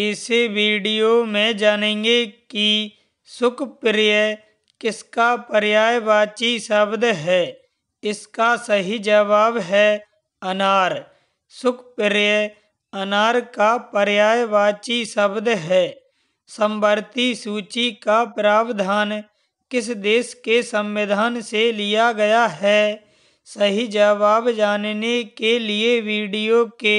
इस वीडियो में जानेंगे कि सुखप्रिय किसका पर्यायवाची शब्द है इसका सही जवाब है अनार सुखप्रिय अनार का पर्यायवाची शब्द है संवर्ती सूची का प्रावधान किस देश के संविधान से लिया गया है सही जवाब जानने के लिए वीडियो के